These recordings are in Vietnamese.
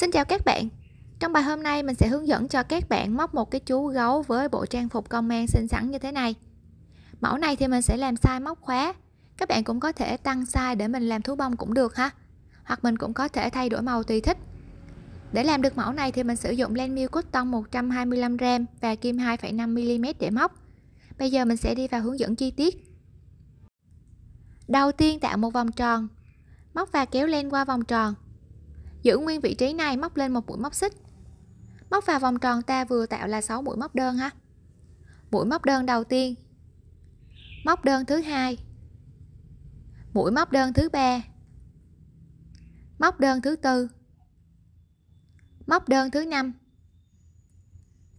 Xin chào các bạn Trong bài hôm nay mình sẽ hướng dẫn cho các bạn móc một cái chú gấu với bộ trang phục công an xinh xắn như thế này Mẫu này thì mình sẽ làm size móc khóa Các bạn cũng có thể tăng size để mình làm thú bông cũng được ha Hoặc mình cũng có thể thay đổi màu tùy thích Để làm được mẫu này thì mình sử dụng len miêu cotton 125g và kim 2,5mm để móc Bây giờ mình sẽ đi vào hướng dẫn chi tiết Đầu tiên tạo một vòng tròn Móc và kéo len qua vòng tròn Giữ nguyên vị trí này móc lên một mũi móc xích. Móc vào vòng tròn ta vừa tạo là 6 mũi móc đơn ha. Mũi móc đơn đầu tiên. Móc đơn thứ hai. Mũi móc đơn thứ ba. Móc đơn thứ tư. Móc đơn thứ năm.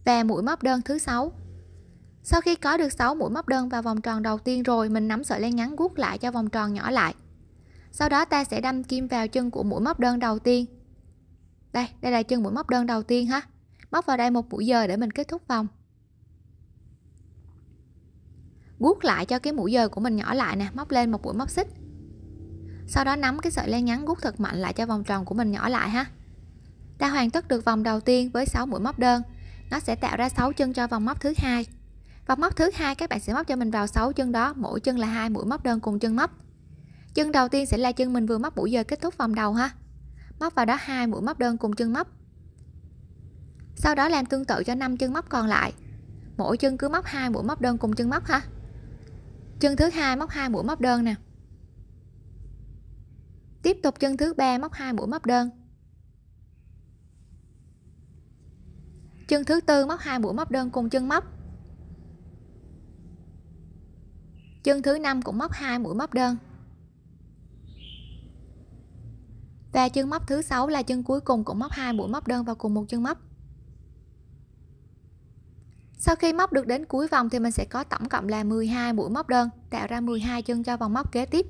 Và mũi móc đơn thứ sáu. Sau khi có được 6 mũi móc đơn vào vòng tròn đầu tiên rồi, mình nắm sợi len ngắn guốc lại cho vòng tròn nhỏ lại sau đó ta sẽ đâm kim vào chân của mũi móc đơn đầu tiên đây đây là chân mũi móc đơn đầu tiên ha móc vào đây một mũi giờ để mình kết thúc vòng guốc lại cho cái mũi giờ của mình nhỏ lại nè móc lên một mũi móc xích sau đó nắm cái sợi len ngắn guốc thật mạnh lại cho vòng tròn của mình nhỏ lại ha ta hoàn tất được vòng đầu tiên với 6 mũi móc đơn nó sẽ tạo ra 6 chân cho vòng móc thứ hai vòng móc thứ hai các bạn sẽ móc cho mình vào 6 chân đó mỗi chân là hai mũi móc đơn cùng chân móc chân đầu tiên sẽ là chân mình vừa móc mũi giờ kết thúc vòng đầu ha móc vào đó hai mũi móc đơn cùng chân móc sau đó làm tương tự cho 5 chân móc còn lại mỗi chân cứ móc hai mũi móc đơn cùng chân móc ha chân thứ hai móc hai mũi móc đơn nè tiếp tục chân thứ ba móc hai mũi móc đơn chân thứ tư móc hai mũi móc đơn cùng chân móc chân thứ năm cũng móc hai mũi móc đơn và chân móc thứ sáu là chân cuối cùng cũng móc hai mũi móc đơn vào cùng một chân móc sau khi móc được đến cuối vòng thì mình sẽ có tổng cộng là 12 mũi móc đơn tạo ra 12 chân cho vòng móc kế tiếp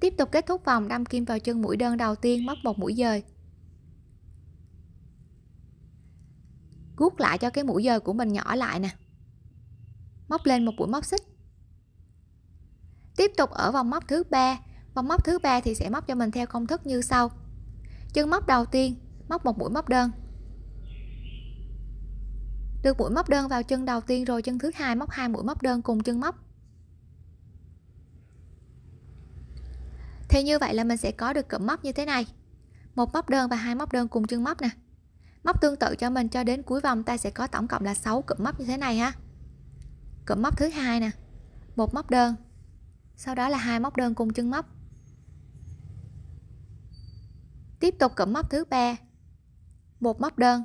tiếp tục kết thúc vòng đâm kim vào chân mũi đơn đầu tiên móc một mũi dời gút lại cho cái mũi dời của mình nhỏ lại nè móc lên một mũi móc xích tiếp tục ở vòng móc thứ ba vòng móc thứ ba thì sẽ móc cho mình theo công thức như sau chân móc đầu tiên móc một mũi móc đơn được mũi móc đơn vào chân đầu tiên rồi chân thứ hai móc hai mũi móc đơn cùng chân móc thì như vậy là mình sẽ có được cụm móc như thế này một móc đơn và hai móc đơn cùng chân móc nè móc tương tự cho mình cho đến cuối vòng ta sẽ có tổng cộng là 6 cụm móc như thế này ha cụm móc thứ hai nè một móc đơn sau đó là hai móc đơn cùng chân móc tiếp tục cụm móc thứ ba một móc đơn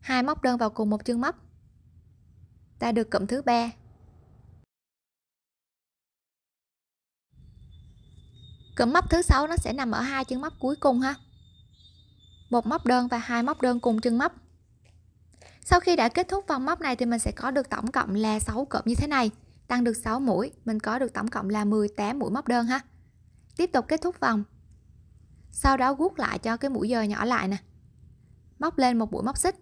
hai móc đơn vào cùng một chân móc ta được cụm thứ ba cụm móc thứ sáu nó sẽ nằm ở hai chân móc cuối cùng ha một móc đơn và hai móc đơn cùng chân móc sau khi đã kết thúc vòng móc này thì mình sẽ có được tổng cộng là 6 cụm như thế này tăng được 6 mũi mình có được tổng cộng là 18 mũi móc đơn ha tiếp tục kết thúc vòng sau đó guốc lại cho cái mũi dời nhỏ lại nè móc lên một mũi móc xích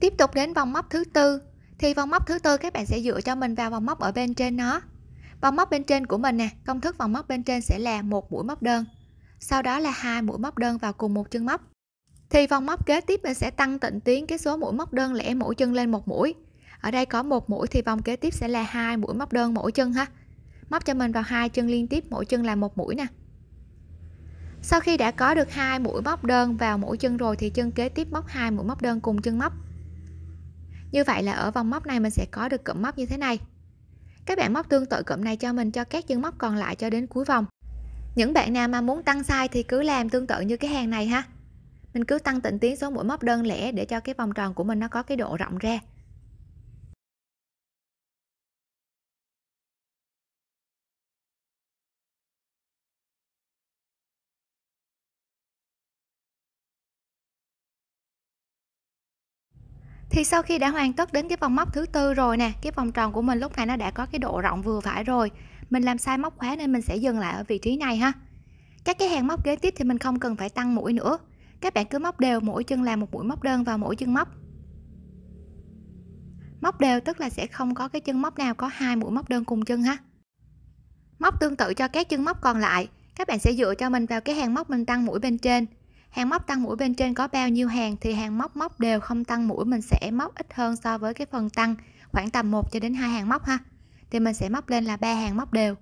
tiếp tục đến vòng móc thứ tư thì vòng móc thứ tư các bạn sẽ dựa cho mình vào vòng móc ở bên trên nó vòng móc bên trên của mình nè công thức vòng móc bên trên sẽ là một mũi móc đơn sau đó là hai mũi móc đơn vào cùng một chân móc thì vòng móc kế tiếp mình sẽ tăng tịnh tiến cái số mũi móc đơn lẻ mỗi chân lên một mũi ở đây có một mũi thì vòng kế tiếp sẽ là hai mũi móc đơn mỗi chân ha móc cho mình vào hai chân liên tiếp mỗi chân là một mũi nè sau khi đã có được hai mũi móc đơn vào mỗi chân rồi thì chân kế tiếp móc hai mũi móc đơn cùng chân móc như vậy là ở vòng móc này mình sẽ có được cụm móc như thế này các bạn móc tương tự cụm này cho mình cho các chân móc còn lại cho đến cuối vòng những bạn nào mà muốn tăng size thì cứ làm tương tự như cái hàng này ha mình cứ tăng tịnh tiến số mũi móc đơn lẻ để cho cái vòng tròn của mình nó có cái độ rộng ra thì sau khi đã hoàn tất đến cái vòng móc thứ tư rồi nè cái vòng tròn của mình lúc này nó đã có cái độ rộng vừa phải rồi mình làm sai móc khóa nên mình sẽ dừng lại ở vị trí này ha các cái hàng móc kế tiếp thì mình không cần phải tăng mũi nữa các bạn cứ móc đều mỗi chân làm một mũi móc đơn vào mỗi chân móc móc đều tức là sẽ không có cái chân móc nào có hai mũi móc đơn cùng chân ha móc tương tự cho các chân móc còn lại các bạn sẽ dựa cho mình vào cái hàng móc mình tăng mũi bên trên hàng móc tăng mũi bên trên có bao nhiêu hàng thì hàng móc móc đều không tăng mũi mình sẽ móc ít hơn so với cái phần tăng khoảng tầm 1 cho đến hai hàng móc ha thì mình sẽ móc lên là ba hàng móc đều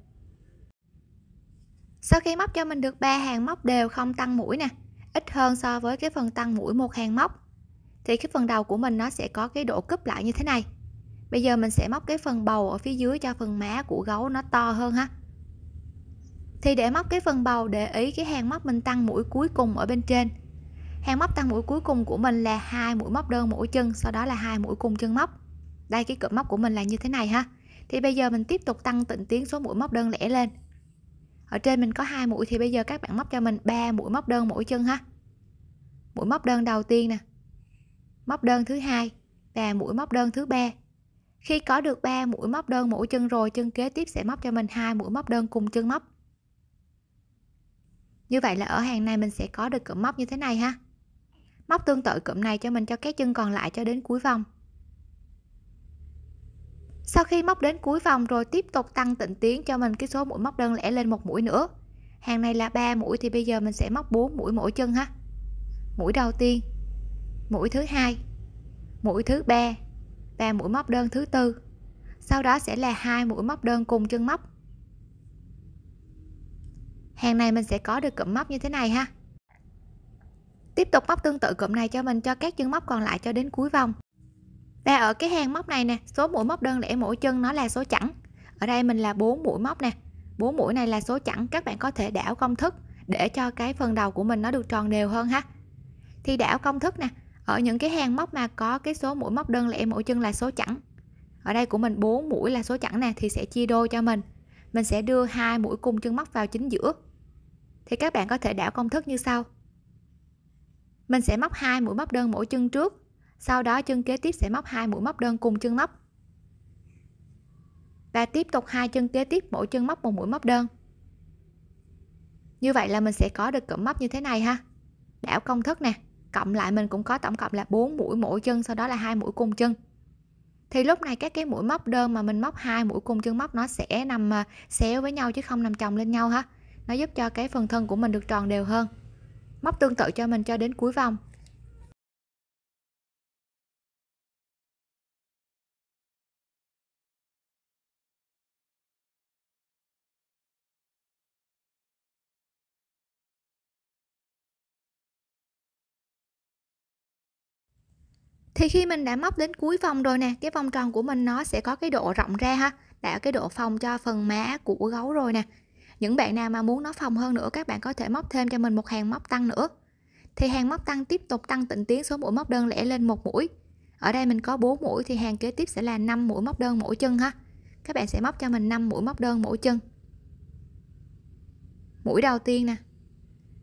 sau khi móc cho mình được ba hàng móc đều không tăng mũi nè ít hơn so với cái phần tăng mũi một hàng móc thì cái phần đầu của mình nó sẽ có cái độ cúp lại như thế này bây giờ mình sẽ móc cái phần bầu ở phía dưới cho phần má của gấu nó to hơn ha thì để móc cái phần bầu để ý cái hàng móc mình tăng mũi cuối cùng ở bên trên hàng móc tăng mũi cuối cùng của mình là hai mũi móc đơn mỗi chân sau đó là hai mũi cùng chân móc đây cái cụm móc của mình là như thế này ha thì bây giờ mình tiếp tục tăng tịnh tiến số mũi móc đơn lẻ lên ở trên mình có hai mũi thì bây giờ các bạn móc cho mình ba mũi móc đơn mỗi chân ha mũi móc đơn đầu tiên nè móc đơn thứ hai và mũi móc đơn thứ ba khi có được 3 mũi móc đơn mỗi chân rồi chân kế tiếp sẽ móc cho mình hai mũi móc đơn cùng chân móc như vậy là ở hàng này mình sẽ có được cụm móc như thế này ha. Móc tương tự cụm này cho mình cho các chân còn lại cho đến cuối vòng. Sau khi móc đến cuối vòng rồi tiếp tục tăng tịnh tiến cho mình cái số mũi móc đơn lẻ lên một mũi nữa. Hàng này là 3 mũi thì bây giờ mình sẽ móc 4 mũi mỗi chân ha. Mũi đầu tiên, mũi thứ hai, mũi thứ ba và mũi móc đơn thứ tư. Sau đó sẽ là hai mũi móc đơn cùng chân móc hàng này mình sẽ có được cụm móc như thế này ha tiếp tục móc tương tự cụm này cho mình cho các chân móc còn lại cho đến cuối vòng và ở cái hàng móc này nè số mũi móc đơn lẻ mỗi chân nó là số chẵn ở đây mình là 4 mũi móc nè 4 mũi này là số chẵn các bạn có thể đảo công thức để cho cái phần đầu của mình nó được tròn đều hơn ha thì đảo công thức nè ở những cái hàng móc mà có cái số mũi móc đơn lẻ mỗi chân là số chẵn ở đây của mình 4 mũi là số chẵn nè thì sẽ chia đôi cho mình mình sẽ đưa hai mũi cùng chân móc vào chính giữa thì các bạn có thể đảo công thức như sau mình sẽ móc hai mũi móc đơn mỗi chân trước sau đó chân kế tiếp sẽ móc hai mũi móc đơn cùng chân móc và tiếp tục hai chân kế tiếp mỗi chân móc một mũi móc đơn như vậy là mình sẽ có được cụm móc như thế này ha đảo công thức nè cộng lại mình cũng có tổng cộng là 4 mũi mỗi chân sau đó là hai mũi cùng chân thì lúc này các cái mũi móc đơn mà mình móc hai mũi cùng chân móc nó sẽ nằm à, xéo với nhau chứ không nằm chồng lên nhau ha nó giúp cho cái phần thân của mình được tròn đều hơn móc tương tự cho mình cho đến cuối vòng thì khi mình đã móc đến cuối vòng rồi nè cái vòng tròn của mình nó sẽ có cái độ rộng ra ha đã cái độ phòng cho phần má của gấu rồi nè những bạn nào mà muốn nó phồng hơn nữa các bạn có thể móc thêm cho mình một hàng móc tăng nữa thì hàng móc tăng tiếp tục tăng tịnh tiến số mũi móc đơn lẻ lên một mũi ở đây mình có 4 mũi thì hàng kế tiếp sẽ là 5 mũi móc đơn mỗi chân ha các bạn sẽ móc cho mình 5 mũi móc đơn mỗi chân mũi đầu tiên nè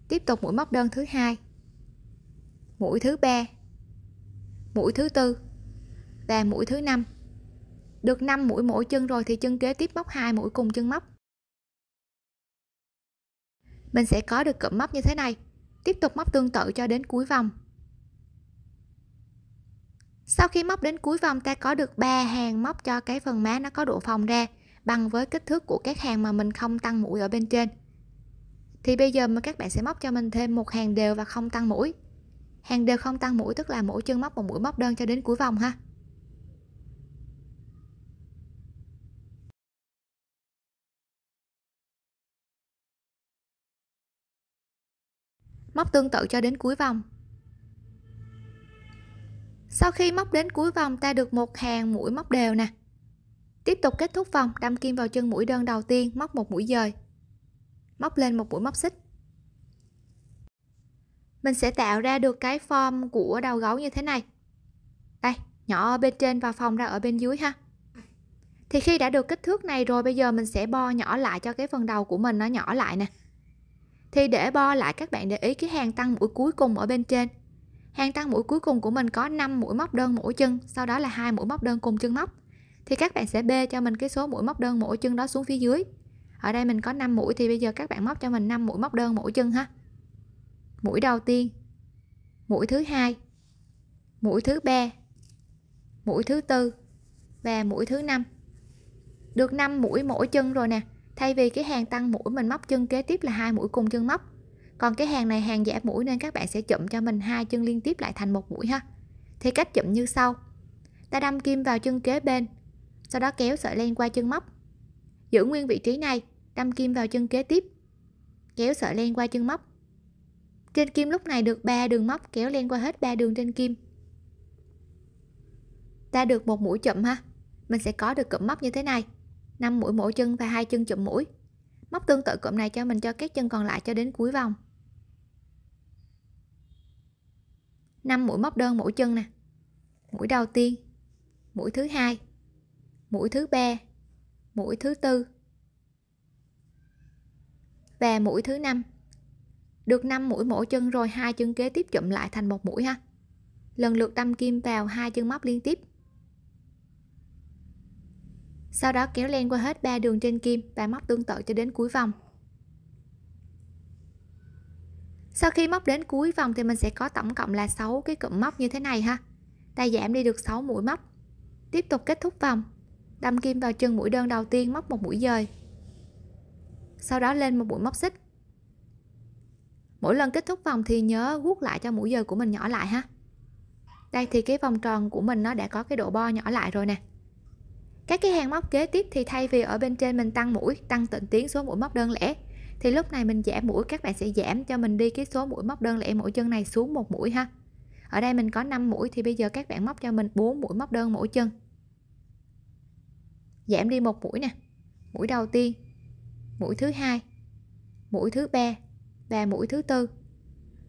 tiếp tục mũi móc đơn thứ hai mũi thứ ba mũi thứ tư và mũi thứ năm được 5 mũi mỗi chân rồi thì chân kế tiếp móc hai mũi cùng chân móc mình sẽ có được cụm móc như thế này tiếp tục móc tương tự cho đến cuối vòng sau khi móc đến cuối vòng ta có được 3 hàng móc cho cái phần má nó có độ phồng ra bằng với kích thước của các hàng mà mình không tăng mũi ở bên trên thì bây giờ mà các bạn sẽ móc cho mình thêm một hàng đều và không tăng mũi hàng đều không tăng mũi tức là mỗi chân móc một mũi móc đơn cho đến cuối vòng ha móc tương tự cho đến cuối vòng sau khi móc đến cuối vòng ta được một hàng mũi móc đều nè tiếp tục kết thúc vòng đâm kim vào chân mũi đơn đầu tiên móc một mũi dời móc lên một mũi móc xích mình sẽ tạo ra được cái form của đầu gấu như thế này đây nhỏ ở bên trên và phòng ra ở bên dưới ha thì khi đã được kích thước này rồi bây giờ mình sẽ bo nhỏ lại cho cái phần đầu của mình nó nhỏ lại nè thì để bo lại các bạn để ý cái hàng tăng mũi cuối cùng ở bên trên hàng tăng mũi cuối cùng của mình có 5 mũi móc đơn mỗi chân sau đó là hai mũi móc đơn cùng chân móc thì các bạn sẽ bê cho mình cái số mũi móc đơn mỗi chân đó xuống phía dưới ở đây mình có 5 mũi thì bây giờ các bạn móc cho mình 5 mũi móc đơn mỗi chân ha mũi đầu tiên mũi thứ hai mũi thứ ba mũi thứ tư và mũi thứ năm được 5 mũi mỗi chân rồi nè thay vì cái hàng tăng mũi mình móc chân kế tiếp là hai mũi cùng chân móc còn cái hàng này hàng giảm mũi nên các bạn sẽ chụm cho mình hai chân liên tiếp lại thành một mũi ha thì cách chụm như sau ta đâm kim vào chân kế bên sau đó kéo sợi len qua chân móc giữ nguyên vị trí này đâm kim vào chân kế tiếp kéo sợi len qua chân móc trên kim lúc này được 3 đường móc kéo len qua hết 3 đường trên kim ta được một mũi chụm ha mình sẽ có được cụm móc như thế này 5 mũi mỗi chân và hai chân chụm mũi móc tương tự cụm này cho mình cho các chân còn lại cho đến cuối vòng 5 mũi móc đơn mỗi chân nè mũi đầu tiên mũi thứ hai mũi thứ ba mũi thứ tư và mũi thứ năm được 5 mũi mỗi chân rồi hai chân kế tiếp chụm lại thành một mũi ha lần lượt đâm kim vào hai chân móc liên tiếp sau đó kéo len qua hết ba đường trên kim và móc tương tự cho đến cuối vòng sau khi móc đến cuối vòng thì mình sẽ có tổng cộng là 6 cái cụm móc như thế này ha ta giảm đi được 6 mũi móc tiếp tục kết thúc vòng đâm kim vào chân mũi đơn đầu tiên móc một mũi dời sau đó lên một mũi móc xích mỗi lần kết thúc vòng thì nhớ guốc lại cho mũi dời của mình nhỏ lại ha đây thì cái vòng tròn của mình nó đã có cái độ bo nhỏ lại rồi nè các cái hàng móc kế tiếp thì thay vì ở bên trên mình tăng mũi tăng tịnh tiến số mũi móc đơn lẻ thì lúc này mình giảm mũi các bạn sẽ giảm cho mình đi cái số mũi móc đơn lẻ mỗi chân này xuống một mũi ha ở đây mình có 5 mũi thì bây giờ các bạn móc cho mình 4 mũi móc đơn mỗi chân giảm đi một mũi nè mũi đầu tiên mũi thứ hai mũi thứ ba và mũi thứ tư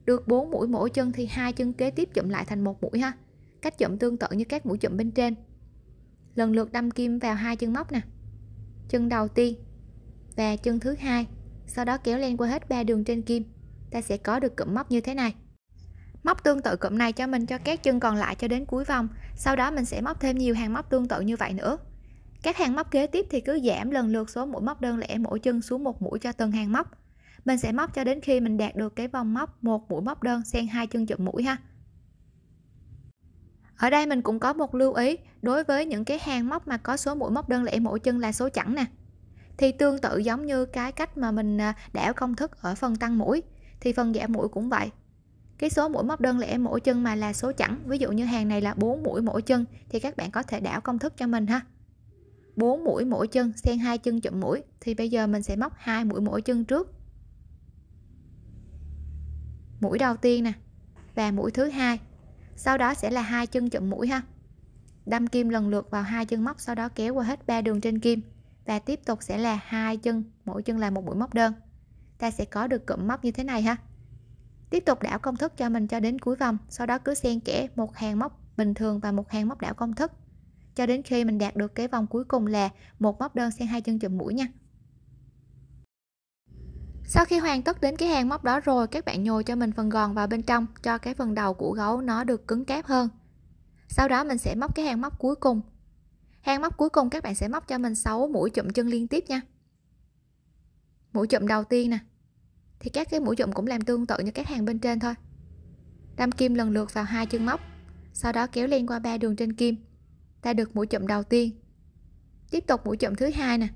được 4 mũi mỗi chân thì hai chân kế tiếp chụm lại thành một mũi ha cách chụm tương tự như các mũi chụm bên trên lần lượt đâm kim vào hai chân móc nè chân đầu tiên và chân thứ hai sau đó kéo lên qua hết ba đường trên kim ta sẽ có được cụm móc như thế này móc tương tự cụm này cho mình cho các chân còn lại cho đến cuối vòng sau đó mình sẽ móc thêm nhiều hàng móc tương tự như vậy nữa các hàng móc kế tiếp thì cứ giảm lần lượt số mũi móc đơn lẻ mỗi chân xuống một mũi cho từng hàng móc mình sẽ móc cho đến khi mình đạt được cái vòng móc một mũi móc đơn xen hai chân chụm mũi ha ở đây mình cũng có một lưu ý đối với những cái hàng móc mà có số mũi móc đơn lẻ mỗi chân là số chẵn nè thì tương tự giống như cái cách mà mình à, đảo công thức ở phần tăng mũi thì phần giảm mũi cũng vậy cái số mũi móc đơn lẻ mỗi chân mà là số chẵn ví dụ như hàng này là 4 mũi mỗi chân thì các bạn có thể đảo công thức cho mình ha 4 mũi mỗi chân xen hai chân chụm mũi thì bây giờ mình sẽ móc hai mũi mỗi chân trước mũi đầu tiên nè và mũi thứ hai sau đó sẽ là hai chân chụm mũi ha đâm kim lần lượt vào hai chân móc sau đó kéo qua hết ba đường trên kim và tiếp tục sẽ là hai chân mỗi chân là một mũi móc đơn ta sẽ có được cụm móc như thế này ha tiếp tục đảo công thức cho mình cho đến cuối vòng sau đó cứ xen kẽ một hàng móc bình thường và một hàng móc đảo công thức cho đến khi mình đạt được cái vòng cuối cùng là một móc đơn xen hai chân chùm mũi nha sau khi hoàn tất đến cái hàng móc đó rồi các bạn nhồi cho mình phần gòn vào bên trong cho cái phần đầu của gấu nó được cứng cáp hơn sau đó mình sẽ móc cái hàng móc cuối cùng hàng móc cuối cùng các bạn sẽ móc cho mình 6 mũi chụm chân liên tiếp nha mũi chụm đầu tiên nè thì các cái mũi chụm cũng làm tương tự như các hàng bên trên thôi đâm kim lần lượt vào hai chân móc sau đó kéo len qua ba đường trên kim ta được mũi chụm đầu tiên tiếp tục mũi chụm thứ hai nè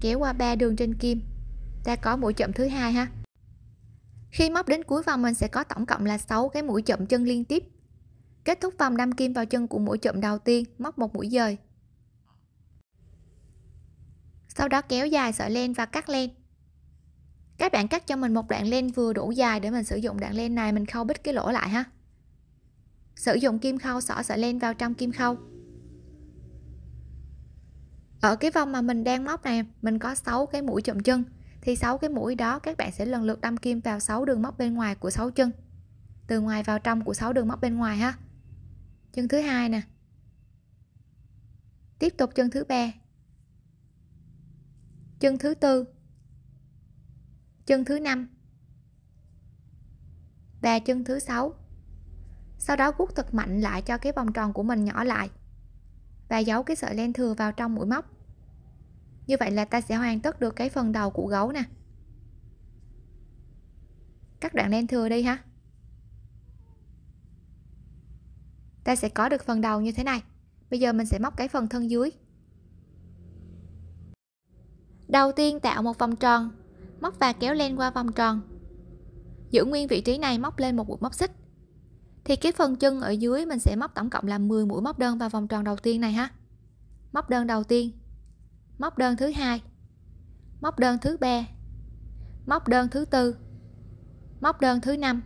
kéo qua ba đường trên kim ta có mũi chụm thứ hai ha khi móc đến cuối vòng mình sẽ có tổng cộng là 6 cái mũi chậm chân liên tiếp. Kết thúc vòng đâm kim vào chân của mũi chậm đầu tiên, móc một mũi dời. Sau đó kéo dài sợi len và cắt len. Các bạn cắt cho mình một đoạn len vừa đủ dài để mình sử dụng đoạn len này mình khâu bít cái lỗ lại ha. Sử dụng kim khâu xỏ sợi len vào trong kim khâu. Ở cái vòng mà mình đang móc này, mình có 6 cái mũi chậm chân thì sáu cái mũi đó các bạn sẽ lần lượt đâm kim vào sáu đường móc bên ngoài của sáu chân từ ngoài vào trong của sáu đường móc bên ngoài ha chân thứ hai nè tiếp tục chân thứ ba chân thứ tư chân thứ năm và chân thứ sáu sau đó guốc thật mạnh lại cho cái vòng tròn của mình nhỏ lại và giấu cái sợi len thừa vào trong mũi móc như vậy là ta sẽ hoàn tất được cái phần đầu của gấu nè cắt đoạn len thừa đi ha ta sẽ có được phần đầu như thế này bây giờ mình sẽ móc cái phần thân dưới đầu tiên tạo một vòng tròn móc và kéo len qua vòng tròn giữ nguyên vị trí này móc lên một mũi móc xích thì cái phần chân ở dưới mình sẽ móc tổng cộng là 10 mũi móc đơn vào vòng tròn đầu tiên này ha móc đơn đầu tiên móc đơn thứ hai móc đơn thứ ba móc đơn thứ tư móc đơn thứ năm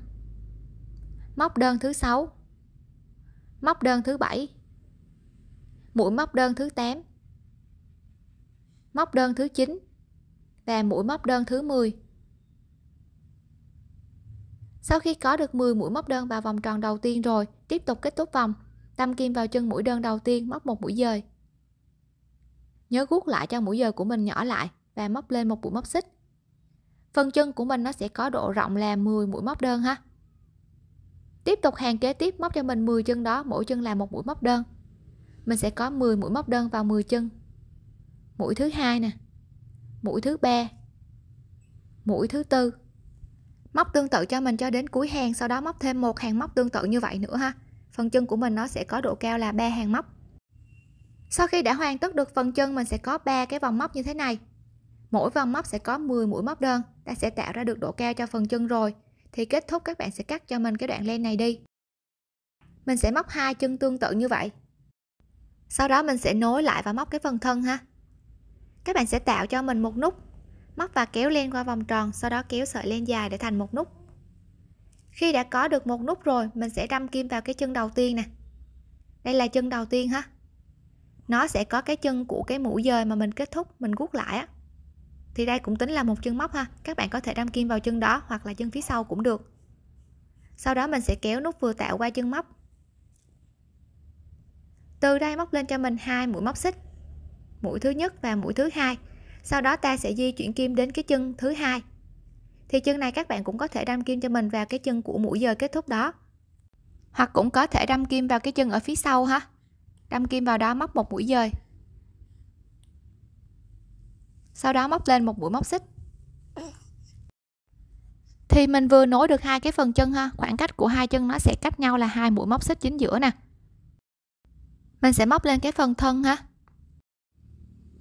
móc đơn thứ sáu móc đơn thứ bảy mũi móc đơn thứ 8 móc đơn thứ 9 và mũi móc đơn thứ 10 sau khi có được 10 mũi móc đơn vào vòng tròn đầu tiên rồi tiếp tục kết thúc vòng đâm kim vào chân mũi đơn đầu tiên móc một mũi dời Nhớ guốc lại cho mũi giờ của mình nhỏ lại và móc lên một mũi móc xích. Phần chân của mình nó sẽ có độ rộng là 10 mũi móc đơn ha. Tiếp tục hàng kế tiếp móc cho mình 10 chân đó, mỗi chân là một mũi móc đơn. Mình sẽ có 10 mũi móc đơn vào 10 chân. Mũi thứ hai nè, mũi thứ ba, mũi thứ tư. Móc tương tự cho mình cho đến cuối hàng, sau đó móc thêm một hàng móc tương tự như vậy nữa ha. Phần chân của mình nó sẽ có độ cao là 3 hàng móc. Sau khi đã hoàn tất được phần chân mình sẽ có ba cái vòng móc như thế này. Mỗi vòng móc sẽ có 10 mũi móc đơn, ta sẽ tạo ra được độ cao cho phần chân rồi. Thì kết thúc các bạn sẽ cắt cho mình cái đoạn len này đi. Mình sẽ móc hai chân tương tự như vậy. Sau đó mình sẽ nối lại và móc cái phần thân ha. Các bạn sẽ tạo cho mình một nút, móc và kéo len qua vòng tròn, sau đó kéo sợi len dài để thành một nút. Khi đã có được một nút rồi, mình sẽ đâm kim vào cái chân đầu tiên nè. Đây là chân đầu tiên ha nó sẽ có cái chân của cái mũi dời mà mình kết thúc mình guốc lại á thì đây cũng tính là một chân móc ha các bạn có thể đâm kim vào chân đó hoặc là chân phía sau cũng được sau đó mình sẽ kéo nút vừa tạo qua chân móc từ đây móc lên cho mình hai mũi móc xích mũi thứ nhất và mũi thứ hai sau đó ta sẽ di chuyển kim đến cái chân thứ hai thì chân này các bạn cũng có thể đâm kim cho mình vào cái chân của mũi giờ kết thúc đó hoặc cũng có thể đâm kim vào cái chân ở phía sau ha đâm kim vào đó móc một mũi dời sau đó móc lên một mũi móc xích thì mình vừa nối được hai cái phần chân ha khoảng cách của hai chân nó sẽ cách nhau là hai mũi móc xích chính giữa nè mình sẽ móc lên cái phần thân ha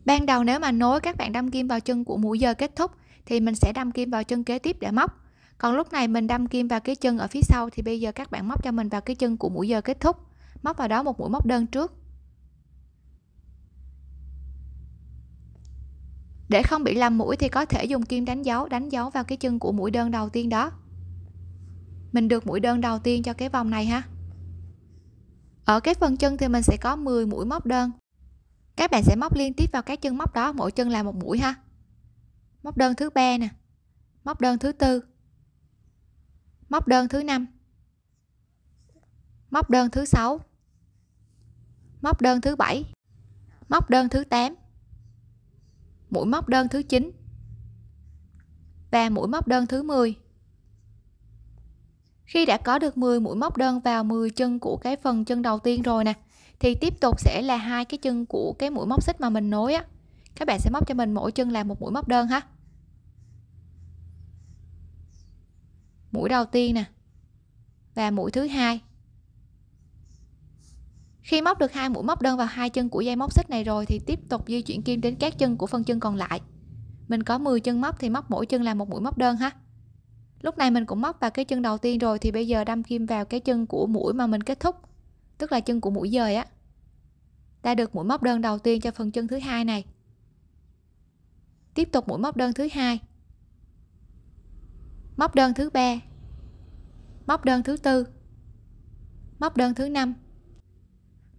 ban đầu nếu mà nối các bạn đâm kim vào chân của mũi giờ kết thúc thì mình sẽ đâm kim vào chân kế tiếp để móc còn lúc này mình đâm kim vào cái chân ở phía sau thì bây giờ các bạn móc cho mình vào cái chân của mũi giờ kết thúc móc vào đó một mũi móc đơn trước để không bị làm mũi thì có thể dùng kim đánh dấu đánh dấu vào cái chân của mũi đơn đầu tiên đó mình được mũi đơn đầu tiên cho cái vòng này ha ở cái phần chân thì mình sẽ có 10 mũi móc đơn các bạn sẽ móc liên tiếp vào các chân móc đó mỗi chân là một mũi ha móc đơn thứ ba nè móc đơn thứ tư móc đơn thứ năm móc đơn thứ sáu móc đơn thứ bảy móc đơn thứ 8 mũi móc đơn thứ 9 và mũi móc đơn thứ 10. Khi đã có được 10 mũi móc đơn vào 10 chân của cái phần chân đầu tiên rồi nè thì tiếp tục sẽ là hai cái chân của cái mũi móc xích mà mình nối á. Các bạn sẽ móc cho mình mỗi chân là một mũi móc đơn ha. Mũi đầu tiên nè và mũi thứ hai khi móc được hai mũi móc đơn vào hai chân của dây móc xích này rồi thì tiếp tục di chuyển kim đến các chân của phần chân còn lại. Mình có 10 chân móc thì móc mỗi chân là một mũi móc đơn ha. Lúc này mình cũng móc vào cái chân đầu tiên rồi thì bây giờ đâm kim vào cái chân của mũi mà mình kết thúc, tức là chân của mũi dời á. Ta được mũi móc đơn đầu tiên cho phần chân thứ hai này. Tiếp tục mũi móc đơn thứ hai. Móc đơn thứ ba. Móc đơn thứ tư. Móc đơn thứ năm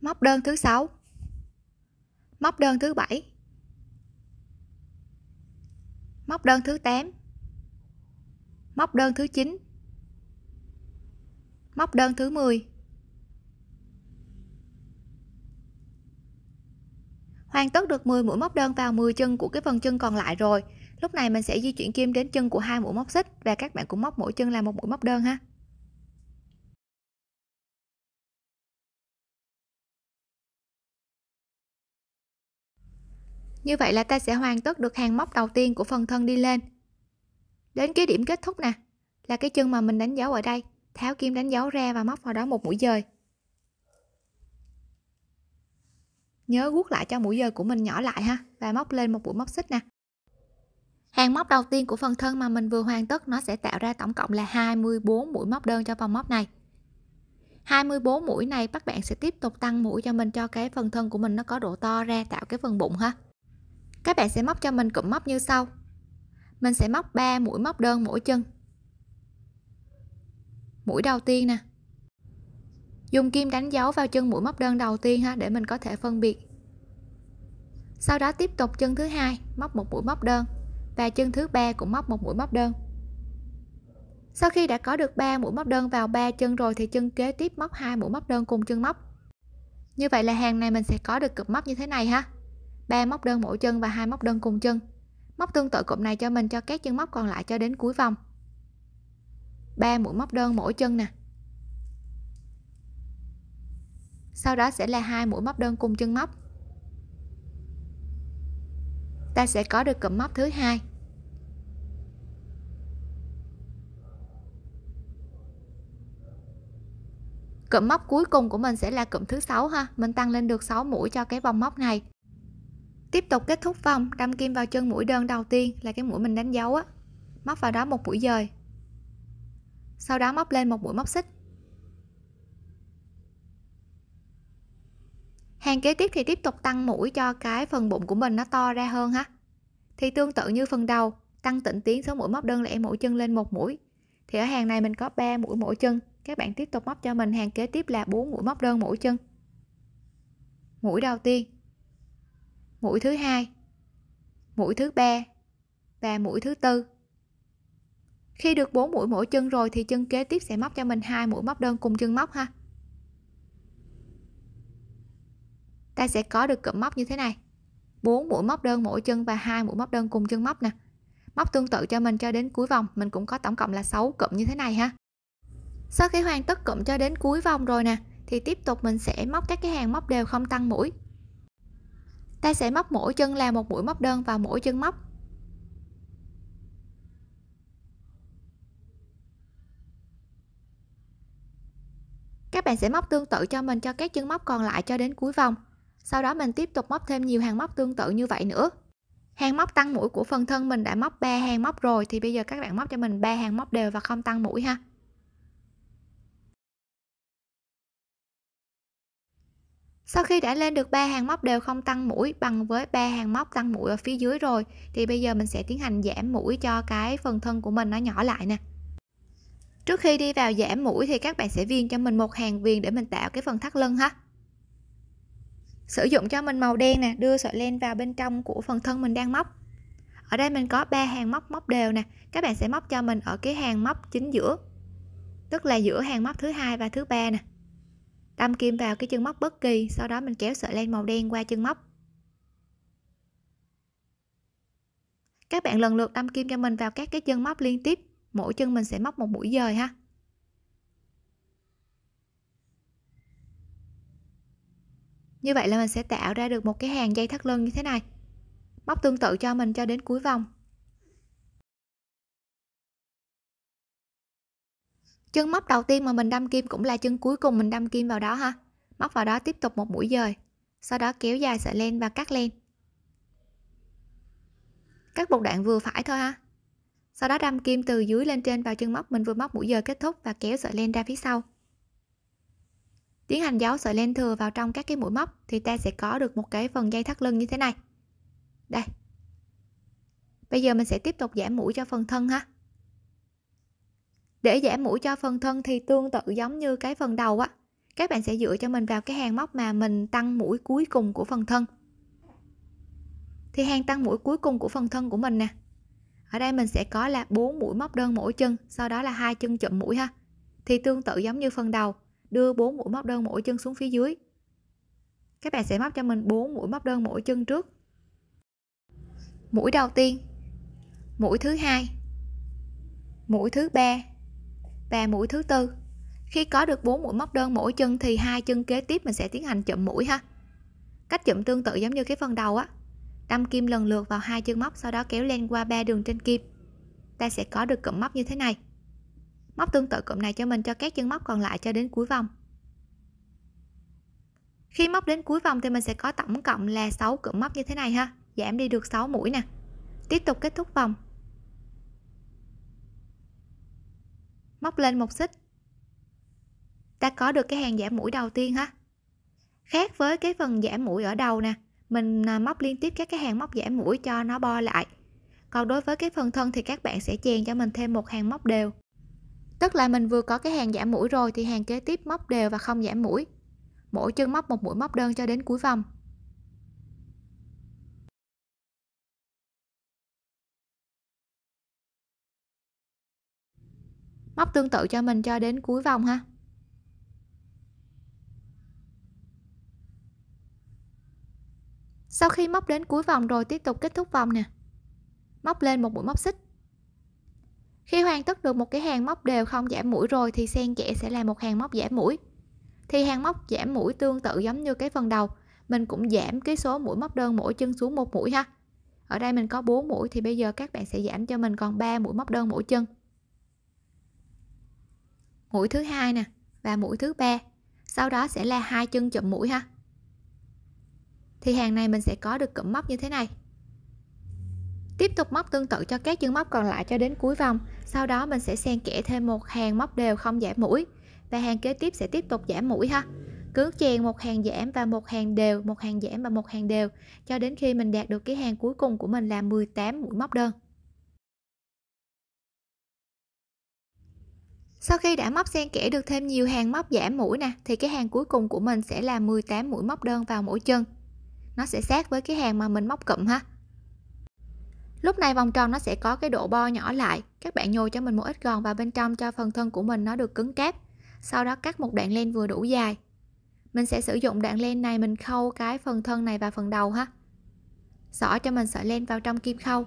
móc đơn thứ sáu móc đơn thứ bảy móc đơn thứ 8 móc đơn thứ 9 móc đơn thứ 10 hoàn tất được 10 mũi móc đơn vào 10 chân của cái phần chân còn lại rồi lúc này mình sẽ di chuyển kim đến chân của hai mũi móc xích và các bạn cũng móc mỗi chân là một mũi móc đơn ha Như vậy là ta sẽ hoàn tất được hàng móc đầu tiên của phần thân đi lên. Đến cái điểm kết thúc nè, là cái chân mà mình đánh dấu ở đây, tháo kim đánh dấu ra và móc vào đó một mũi dời. Nhớ guốc lại cho mũi dời của mình nhỏ lại ha và móc lên một mũi móc xích nè. Hàng móc đầu tiên của phần thân mà mình vừa hoàn tất nó sẽ tạo ra tổng cộng là 24 mũi móc đơn cho vòng móc này. 24 mũi này các bạn sẽ tiếp tục tăng mũi cho mình cho cái phần thân của mình nó có độ to ra tạo cái phần bụng ha. Các bạn sẽ móc cho mình cụm móc như sau. Mình sẽ móc 3 mũi móc đơn mỗi chân. Mũi đầu tiên nè. Dùng kim đánh dấu vào chân mũi móc đơn đầu tiên ha để mình có thể phân biệt. Sau đó tiếp tục chân thứ hai móc một mũi móc đơn và chân thứ ba cũng móc một mũi móc đơn. Sau khi đã có được 3 mũi móc đơn vào 3 chân rồi thì chân kế tiếp móc hai mũi móc đơn cùng chân móc. Như vậy là hàng này mình sẽ có được cụm móc như thế này ha. 3 móc đơn mỗi chân và hai móc đơn cùng chân móc tương tự cụm này cho mình cho các chân móc còn lại cho đến cuối vòng 3 mũi móc đơn mỗi chân nè sau đó sẽ là hai mũi móc đơn cùng chân móc ta sẽ có được cụm móc thứ hai cụm móc cuối cùng của mình sẽ là cụm thứ sáu ha mình tăng lên được 6 mũi cho cái vòng móc này tiếp tục kết thúc vòng đâm kim vào chân mũi đơn đầu tiên là cái mũi mình đánh dấu á móc vào đó một mũi dời sau đó móc lên một mũi móc xích hàng kế tiếp thì tiếp tục tăng mũi cho cái phần bụng của mình nó to ra hơn ha thì tương tự như phần đầu tăng tịnh tiến số mũi móc đơn lẻ mỗi chân lên một mũi thì ở hàng này mình có 3 mũi mỗi chân các bạn tiếp tục móc cho mình hàng kế tiếp là 4 mũi móc đơn mỗi chân mũi đầu tiên mũi thứ hai mũi thứ ba và mũi thứ tư khi được 4 mũi mỗi chân rồi thì chân kế tiếp sẽ móc cho mình hai mũi móc đơn cùng chân móc ha ta sẽ có được cụm móc như thế này 4 mũi móc đơn mỗi chân và hai mũi móc đơn cùng chân móc nè móc tương tự cho mình cho đến cuối vòng mình cũng có tổng cộng là 6 cụm như thế này ha sau khi hoàn tất cụm cho đến cuối vòng rồi nè thì tiếp tục mình sẽ móc các cái hàng móc đều không tăng mũi ta sẽ móc mỗi chân là một mũi móc đơn vào mỗi chân móc các bạn sẽ móc tương tự cho mình cho các chân móc còn lại cho đến cuối vòng sau đó mình tiếp tục móc thêm nhiều hàng móc tương tự như vậy nữa hàng móc tăng mũi của phần thân mình đã móc 3 hàng móc rồi thì bây giờ các bạn móc cho mình 3 hàng móc đều và không tăng mũi ha Sau khi đã lên được ba hàng móc đều không tăng mũi bằng với ba hàng móc tăng mũi ở phía dưới rồi thì bây giờ mình sẽ tiến hành giảm mũi cho cái phần thân của mình nó nhỏ lại nè. Trước khi đi vào giảm mũi thì các bạn sẽ viền cho mình một hàng viền để mình tạo cái phần thắt lưng ha. Sử dụng cho mình màu đen nè, đưa sợi len vào bên trong của phần thân mình đang móc. Ở đây mình có ba hàng móc móc đều nè, các bạn sẽ móc cho mình ở cái hàng móc chính giữa. Tức là giữa hàng móc thứ hai và thứ ba nè đâm kim vào cái chân móc bất kỳ sau đó mình kéo sợi len màu đen qua chân móc các bạn lần lượt đâm kim cho mình vào các cái chân móc liên tiếp mỗi chân mình sẽ móc một mũi dời ha như vậy là mình sẽ tạo ra được một cái hàng dây thắt lưng như thế này móc tương tự cho mình cho đến cuối vòng chân móc đầu tiên mà mình đâm kim cũng là chân cuối cùng mình đâm kim vào đó ha móc vào đó tiếp tục một mũi dời sau đó kéo dài sợi len và cắt len cắt một đoạn vừa phải thôi ha sau đó đâm kim từ dưới lên trên vào chân móc mình vừa móc mũi dời kết thúc và kéo sợi len ra phía sau tiến hành giấu sợi len thừa vào trong các cái mũi móc thì ta sẽ có được một cái phần dây thắt lưng như thế này đây bây giờ mình sẽ tiếp tục giảm mũi cho phần thân ha để giảm mũi cho phần thân thì tương tự giống như cái phần đầu á các bạn sẽ dựa cho mình vào cái hàng móc mà mình tăng mũi cuối cùng của phần thân thì hàng tăng mũi cuối cùng của phần thân của mình nè ở đây mình sẽ có là 4 mũi móc đơn mỗi chân sau đó là hai chân chụm mũi ha thì tương tự giống như phần đầu đưa 4 mũi móc đơn mỗi chân xuống phía dưới các bạn sẽ móc cho mình 4 mũi móc đơn mỗi chân trước mũi đầu tiên mũi thứ hai mũi thứ ba và mũi thứ tư khi có được bốn mũi móc đơn mỗi chân thì hai chân kế tiếp mình sẽ tiến hành chụm mũi ha cách chụm tương tự giống như cái phần đầu á đâm kim lần lượt vào hai chân móc sau đó kéo len qua ba đường trên kim ta sẽ có được cụm móc như thế này móc tương tự cụm này cho mình cho các chân móc còn lại cho đến cuối vòng khi móc đến cuối vòng thì mình sẽ có tổng cộng là 6 cụm móc như thế này ha giảm đi được 6 mũi nè tiếp tục kết thúc vòng móc lên một xích ta có được cái hàng giảm mũi đầu tiên ha khác với cái phần giảm mũi ở đầu nè mình à, móc liên tiếp các cái hàng móc giảm mũi cho nó bo lại còn đối với cái phần thân thì các bạn sẽ chèn cho mình thêm một hàng móc đều tức là mình vừa có cái hàng giảm mũi rồi thì hàng kế tiếp móc đều và không giảm mũi mỗi chân móc một mũi móc đơn cho đến cuối vòng móc tương tự cho mình cho đến cuối vòng ha sau khi móc đến cuối vòng rồi tiếp tục kết thúc vòng nè móc lên một mũi móc xích khi hoàn tất được một cái hàng móc đều không giảm mũi rồi thì xen kẽ sẽ là một hàng móc giảm mũi thì hàng móc giảm mũi tương tự giống như cái phần đầu mình cũng giảm cái số mũi móc đơn mỗi chân xuống một mũi ha ở đây mình có 4 mũi thì bây giờ các bạn sẽ giảm cho mình còn 3 mũi móc đơn mỗi chân mũi thứ hai nè và mũi thứ ba sau đó sẽ là hai chân chụm mũi ha thì hàng này mình sẽ có được cụm móc như thế này tiếp tục móc tương tự cho các chân móc còn lại cho đến cuối vòng sau đó mình sẽ xen kẽ thêm một hàng móc đều không giảm mũi và hàng kế tiếp sẽ tiếp tục giảm mũi ha cứ chèn một hàng giảm và một hàng đều một hàng giảm và một hàng đều cho đến khi mình đạt được cái hàng cuối cùng của mình là 18 mũi móc đơn Sau khi đã móc xen kẽ được thêm nhiều hàng móc giảm mũi nè thì cái hàng cuối cùng của mình sẽ là 18 mũi móc đơn vào mỗi chân. Nó sẽ sát với cái hàng mà mình móc cụm ha. Lúc này vòng tròn nó sẽ có cái độ bo nhỏ lại. Các bạn nhồi cho mình một ít gòn vào bên trong cho phần thân của mình nó được cứng cáp. Sau đó cắt một đoạn len vừa đủ dài. Mình sẽ sử dụng đoạn len này mình khâu cái phần thân này và phần đầu ha. Xỏ cho mình sợi len vào trong kim khâu.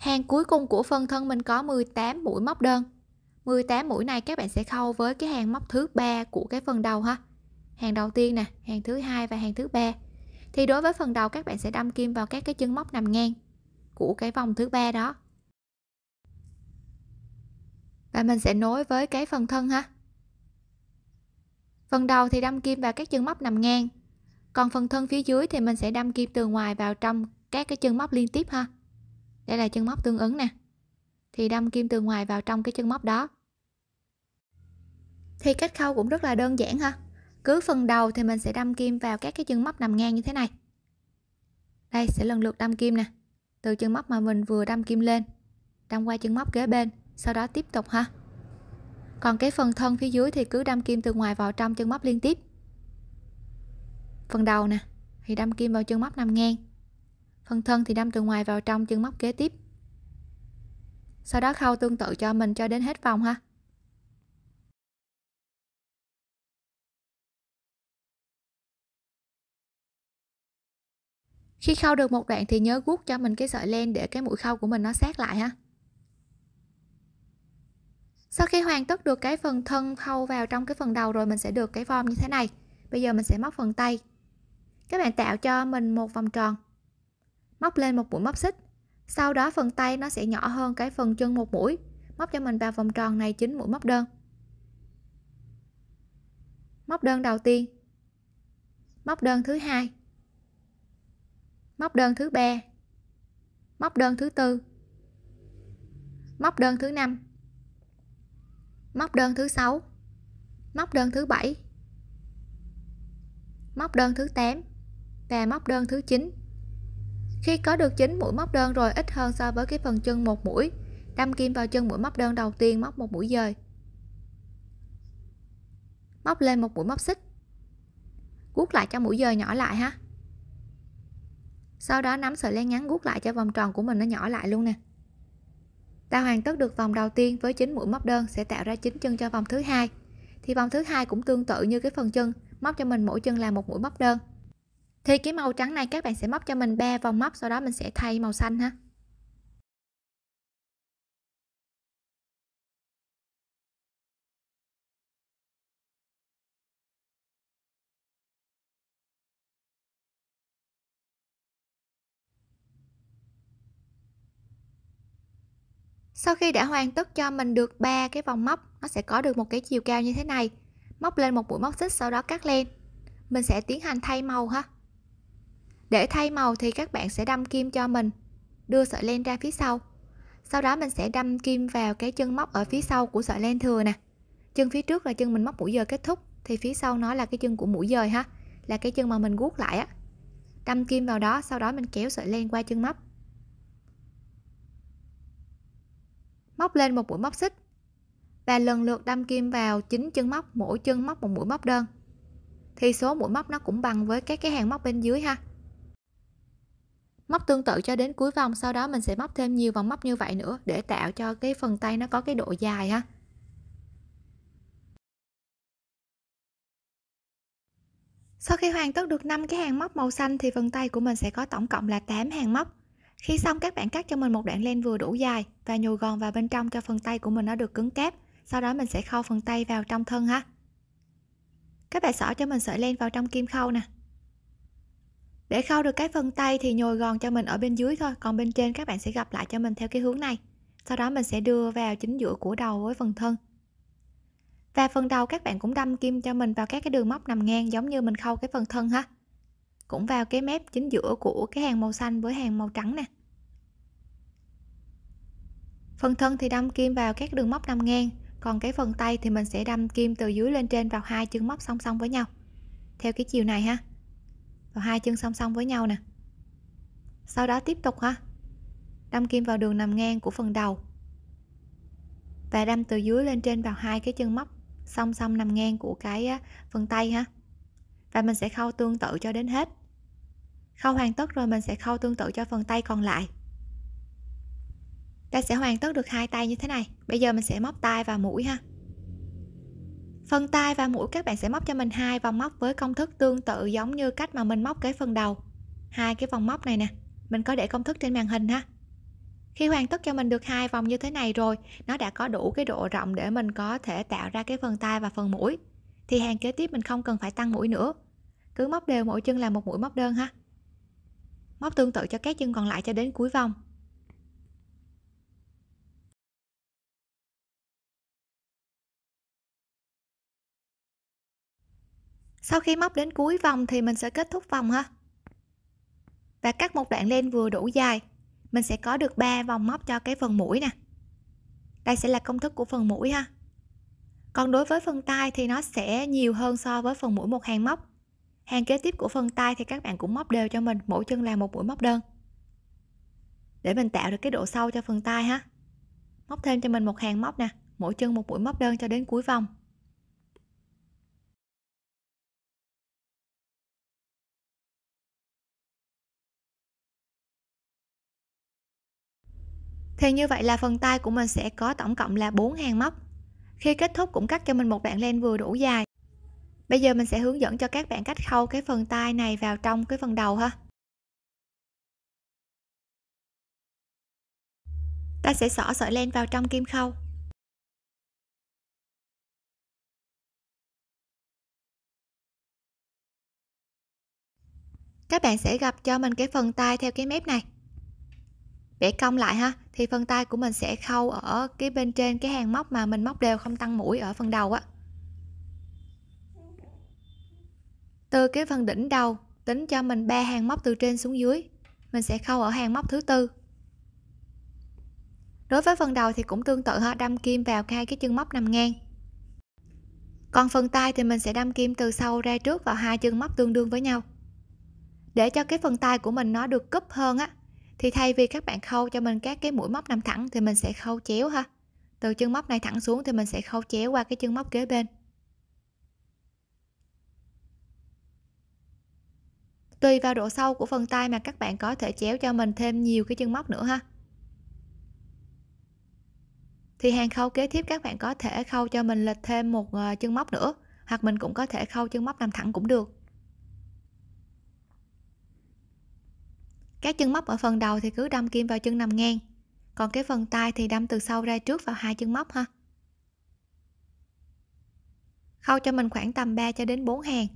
Hàng cuối cùng của phần thân mình có 18 mũi móc đơn. 18 mũi này các bạn sẽ khâu với cái hàng móc thứ ba của cái phần đầu ha. Hàng đầu tiên nè, hàng thứ hai và hàng thứ ba. Thì đối với phần đầu các bạn sẽ đâm kim vào các cái chân móc nằm ngang của cái vòng thứ ba đó. Và mình sẽ nối với cái phần thân ha. Phần đầu thì đâm kim vào các chân móc nằm ngang. Còn phần thân phía dưới thì mình sẽ đâm kim từ ngoài vào trong các cái chân móc liên tiếp ha đây là chân móc tương ứng nè thì đâm kim từ ngoài vào trong cái chân móc đó thì cách khâu cũng rất là đơn giản ha cứ phần đầu thì mình sẽ đâm kim vào các cái chân móc nằm ngang như thế này đây sẽ lần lượt đâm kim nè từ chân móc mà mình vừa đâm kim lên đâm qua chân móc kế bên sau đó tiếp tục ha còn cái phần thân phía dưới thì cứ đâm kim từ ngoài vào trong chân móc liên tiếp phần đầu nè thì đâm kim vào chân móc nằm ngang phần thân thì đâm từ ngoài vào trong chân móc kế tiếp sau đó khâu tương tự cho mình cho đến hết vòng ha khi khâu được một đoạn thì nhớ guốc cho mình cái sợi len để cái mũi khâu của mình nó sát lại ha sau khi hoàn tất được cái phần thân khâu vào trong cái phần đầu rồi mình sẽ được cái form như thế này bây giờ mình sẽ móc phần tay các bạn tạo cho mình một vòng tròn móc lên một mũi móc xích sau đó phần tay nó sẽ nhỏ hơn cái phần chân một mũi móc cho mình vào vòng tròn này 9 mũi móc đơn móc đơn đầu tiên móc đơn thứ hai móc đơn thứ ba móc đơn thứ tư móc đơn thứ năm móc đơn thứ sáu móc đơn thứ bảy móc đơn thứ 8 và móc đơn thứ 9 khi có được 9 mũi móc đơn rồi ít hơn so với cái phần chân một mũi, đâm kim vào chân mũi móc đơn đầu tiên móc một mũi dời. Móc lên một mũi móc xích. Guốc lại cho mũi dời nhỏ lại ha. Sau đó nắm sợi len ngắn guốc lại cho vòng tròn của mình nó nhỏ lại luôn nè. Ta hoàn tất được vòng đầu tiên với 9 mũi móc đơn sẽ tạo ra 9 chân cho vòng thứ hai. Thì vòng thứ hai cũng tương tự như cái phần chân, móc cho mình mỗi chân là một mũi móc đơn thì cái màu trắng này các bạn sẽ móc cho mình 3 vòng móc sau đó mình sẽ thay màu xanh ha Sau khi đã hoàn tất cho mình được ba cái vòng móc, nó sẽ có được một cái chiều cao như thế này. Móc lên một mũi móc xích sau đó cắt lên Mình sẽ tiến hành thay màu ha. Để thay màu thì các bạn sẽ đâm kim cho mình, đưa sợi len ra phía sau. Sau đó mình sẽ đâm kim vào cái chân móc ở phía sau của sợi len thừa nè. Chân phía trước là chân mình móc mũi dời kết thúc thì phía sau nó là cái chân của mũi dời ha, là cái chân mà mình guốc lại á. Đâm kim vào đó, sau đó mình kéo sợi len qua chân móc. Móc lên một mũi móc xích và lần lượt đâm kim vào chính chân móc, mỗi chân móc một mũi móc đơn. Thì số mũi móc nó cũng bằng với các cái hàng móc bên dưới ha móc tương tự cho đến cuối vòng sau đó mình sẽ móc thêm nhiều vòng móc như vậy nữa để tạo cho cái phần tay nó có cái độ dài ha Sau khi hoàn tất được 5 cái hàng móc màu xanh thì phần tay của mình sẽ có tổng cộng là 8 hàng móc. Khi xong các bạn cắt cho mình một đoạn len vừa đủ dài và nhồi gòn vào bên trong cho phần tay của mình nó được cứng cáp. Sau đó mình sẽ khâu phần tay vào trong thân ha. Các bạn xỏ cho mình sợi len vào trong kim khâu nè để khâu được cái phần tay thì nhồi gòn cho mình ở bên dưới thôi còn bên trên các bạn sẽ gặp lại cho mình theo cái hướng này sau đó mình sẽ đưa vào chính giữa của đầu với phần thân và phần đầu các bạn cũng đâm kim cho mình vào các cái đường móc nằm ngang giống như mình khâu cái phần thân ha cũng vào cái mép chính giữa của cái hàng màu xanh với hàng màu trắng nè phần thân thì đâm kim vào các đường móc nằm ngang còn cái phần tay thì mình sẽ đâm kim từ dưới lên trên vào hai chân móc song song với nhau theo cái chiều này ha và hai chân song song với nhau nè sau đó tiếp tục ha đâm kim vào đường nằm ngang của phần đầu và đâm từ dưới lên trên vào hai cái chân móc song song nằm ngang của cái phần tay ha và mình sẽ khâu tương tự cho đến hết khâu hoàn tất rồi mình sẽ khâu tương tự cho phần tay còn lại ta sẽ hoàn tất được hai tay như thế này bây giờ mình sẽ móc tay và mũi ha phần tai và mũi các bạn sẽ móc cho mình hai vòng móc với công thức tương tự giống như cách mà mình móc cái phần đầu hai cái vòng móc này nè mình có để công thức trên màn hình ha khi hoàn tất cho mình được hai vòng như thế này rồi nó đã có đủ cái độ rộng để mình có thể tạo ra cái phần tai và phần mũi thì hàng kế tiếp mình không cần phải tăng mũi nữa cứ móc đều mỗi chân là một mũi móc đơn ha móc tương tự cho các chân còn lại cho đến cuối vòng sau khi móc đến cuối vòng thì mình sẽ kết thúc vòng ha và cắt một đoạn len vừa đủ dài mình sẽ có được 3 vòng móc cho cái phần mũi nè đây sẽ là công thức của phần mũi ha còn đối với phần tay thì nó sẽ nhiều hơn so với phần mũi một hàng móc hàng kế tiếp của phần tay thì các bạn cũng móc đều cho mình mỗi chân là một mũi móc đơn để mình tạo được cái độ sâu cho phần tay ha móc thêm cho mình một hàng móc nè mỗi chân một mũi móc đơn cho đến cuối vòng Thì như vậy là phần tay của mình sẽ có tổng cộng là 4 hàng móc. Khi kết thúc cũng cắt cho mình một đoạn len vừa đủ dài. Bây giờ mình sẽ hướng dẫn cho các bạn cách khâu cái phần tay này vào trong cái phần đầu ha. Ta sẽ xỏ sợi len vào trong kim khâu. Các bạn sẽ gặp cho mình cái phần tay theo cái mép này để cong lại ha thì phần tay của mình sẽ khâu ở cái bên trên cái hàng móc mà mình móc đều không tăng mũi ở phần đầu á từ cái phần đỉnh đầu tính cho mình ba hàng móc từ trên xuống dưới mình sẽ khâu ở hàng móc thứ tư đối với phần đầu thì cũng tương tự ha đâm kim vào hai cái chân móc nằm ngang còn phần tay thì mình sẽ đâm kim từ sau ra trước vào hai chân móc tương đương với nhau để cho cái phần tay của mình nó được cúp hơn á thì thay vì các bạn khâu cho mình các cái mũi móc nằm thẳng thì mình sẽ khâu chéo ha từ chân móc này thẳng xuống thì mình sẽ khâu chéo qua cái chân móc kế bên tùy vào độ sâu của phần tay mà các bạn có thể chéo cho mình thêm nhiều cái chân móc nữa ha thì hàng khâu kế tiếp các bạn có thể khâu cho mình lệch thêm một ờ, chân móc nữa hoặc mình cũng có thể khâu chân móc nằm thẳng cũng được các chân móc ở phần đầu thì cứ đâm kim vào chân nằm ngang còn cái phần tay thì đâm từ sau ra trước vào hai chân móc ha khâu cho mình khoảng tầm 3 cho đến 4 hàng